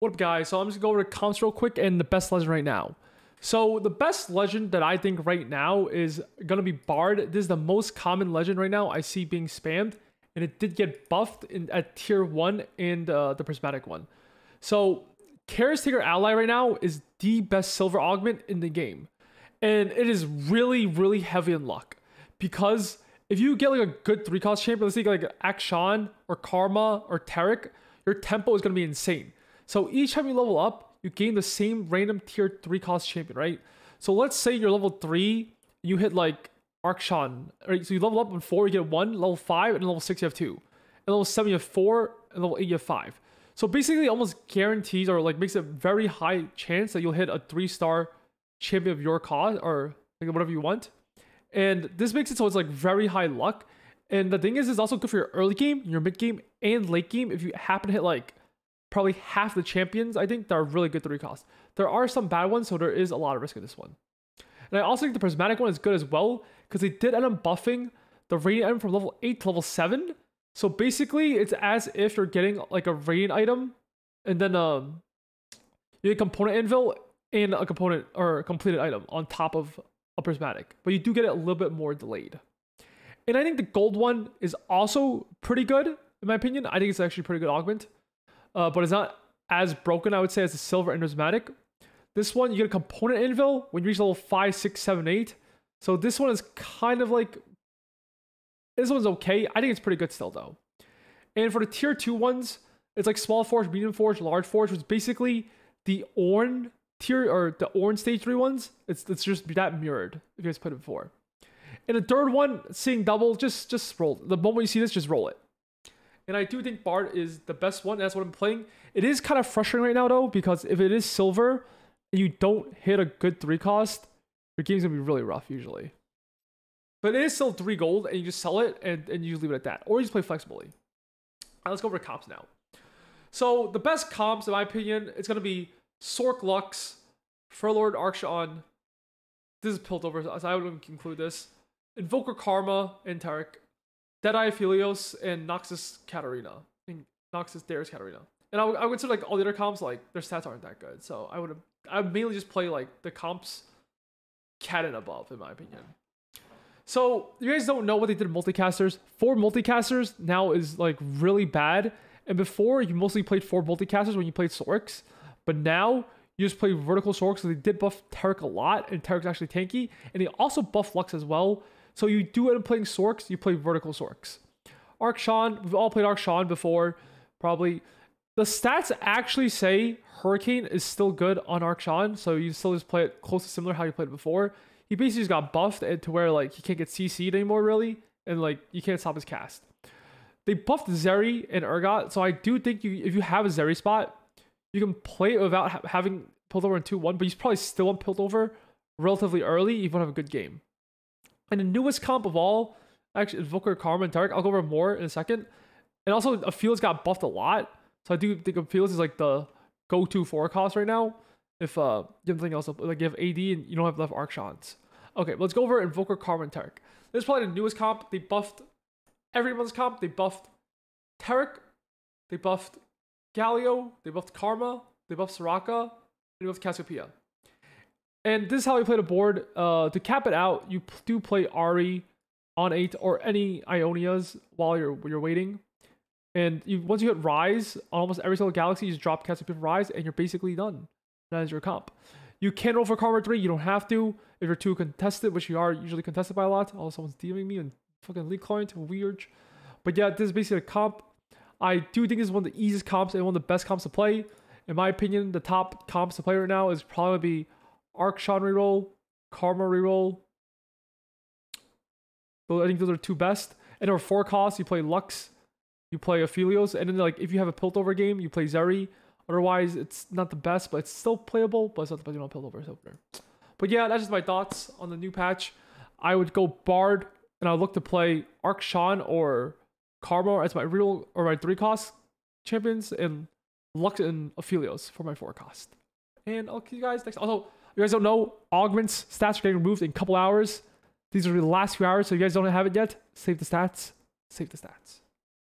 What up, guys? So I'm just going to go over to comps real quick and the best legend right now. So the best legend that I think right now is going to be Bard. This is the most common legend right now I see being spammed. And it did get buffed in, at tier 1 and uh, the prismatic one. So Karis Taker Ally right now is the best silver augment in the game. And it is really, really heavy in luck. Because if you get like a good 3 cost champion, let's say like Akshan or Karma or Tarek, your tempo is going to be insane so each time you level up, you gain the same random tier 3 cost champion, right? So let's say you're level 3, you hit like Arkshan, right? So you level up on 4, you get 1, level 5, and level 6 you have 2. And level 7 you have 4, and level 8 you have 5. So basically almost guarantees or like makes a very high chance that you'll hit a 3-star champion of your cause or like whatever you want. And this makes it so it's like very high luck. And the thing is, it's also good for your early game, your mid game, and late game if you happen to hit like probably half the champions, I think, that are really good three recast. There are some bad ones, so there is a lot of risk in this one. And I also think the Prismatic one is good as well, because they did end up buffing the Radiant item from level 8 to level 7. So basically, it's as if you're getting like a Radiant item, and then um, you get component anvil and a component or a completed item on top of a Prismatic. But you do get it a little bit more delayed. And I think the gold one is also pretty good, in my opinion. I think it's actually pretty good augment uh, but it's not as broken, I would say, as the silver endosmatic. This one, you get a component anvil when you reach level 5, 6, 7, 8. So this one is kind of like... This one's okay. I think it's pretty good still, though. And for the tier 2 ones, it's like small forge, medium forge, large forge, which is basically the Orn tier or the Orn stage 3 ones. It's, it's just that mirrored, if you guys put it before. And the third one, seeing double, just just roll. The moment you see this, just roll it. And I do think Bard is the best one. That's what I'm playing. It is kind of frustrating right now, though, because if it is silver and you don't hit a good three cost, your game's going to be really rough usually. But it is still three gold, and you just sell it and, and you just leave it at that. Or you just play flexibly. Right, let's go over comps now. So, the best comps, in my opinion, it's going to be Sork Lux, Furlord Archon. This is Piltover, so I would conclude this. Invoker Karma and Tarek Deadeye Philios and Noxus Katarina. and Noxus Darius Katarina. And I would, I would say like all the other comps, like their stats aren't that good. So I would I would mainly just play like the comps cat and above, in my opinion. So you guys don't know what they did multicasters. Four multicasters now is like really bad. And before you mostly played four multicasters when you played Sorks, but now you just play vertical Sorks. So they did buff Tarek a lot, and Tarek's actually tanky, and they also buff Lux as well. So you do end up playing Sorks, you play vertical Sorks. Arkshan, we've all played Arkshan before, probably. The stats actually say Hurricane is still good on Arkshan, so you still just play it close to similar how you played before. He basically just got buffed to where like he can't get CC'd anymore really, and like you can't stop his cast. They buffed Zeri and Urgot, so I do think you if you have a Zeri spot, you can play it without ha- having Piltover in 2-1, but he's probably still on Piltover relatively early if you want to have a good game. And the newest comp of all, actually, Invoker, Karma, and Tarek. I'll go over more in a second. And also, Aphelios uh, got buffed a lot. So I do think Aphelios is like the go-to four cost right now. If uh, you have anything else, like you have AD and you don't have left arc shots. Okay, let's go over Invoker, Karma, and Tarek. This is probably the newest comp. They buffed everyone's comp. They buffed Tarek. They buffed Galio. They buffed Karma. They buffed Soraka. And they buffed Cassiopeia. And this is how you play the board. Uh, to cap it out, you do play Ari on 8 or any Ionias while you're, you're waiting. And you, once you hit Rise, on almost every single galaxy, you just drop Cassiopeia Rise and you're basically done. That is your comp. You can roll for Karma 3, you don't have to. If you're too contested, which you are usually contested by a lot. Oh, someone's DMing me and fucking League Client, weird. But yeah, this is basically a comp. I do think this is one of the easiest comps and one of the best comps to play. In my opinion, the top comps to play right now is probably Arc Shot reroll, Karma reroll. I think those are two best. And our four costs, you play Lux, you play Aphelios, and then like if you have a Piltover game, you play Zeri. Otherwise, it's not the best, but it's still playable, but it's not the best you do Piltover's Piltover opener. But yeah, that's just my thoughts on the new patch. I would go Bard and I would look to play Arc Sean or Karma as my real or my three cost champions and Lux and Aphelios for my four cost. And I'll see you guys next. Also, you guys don't know, augments, stats are getting removed in a couple hours. These are the last few hours, so you guys don't have it yet. Save the stats. Save the stats.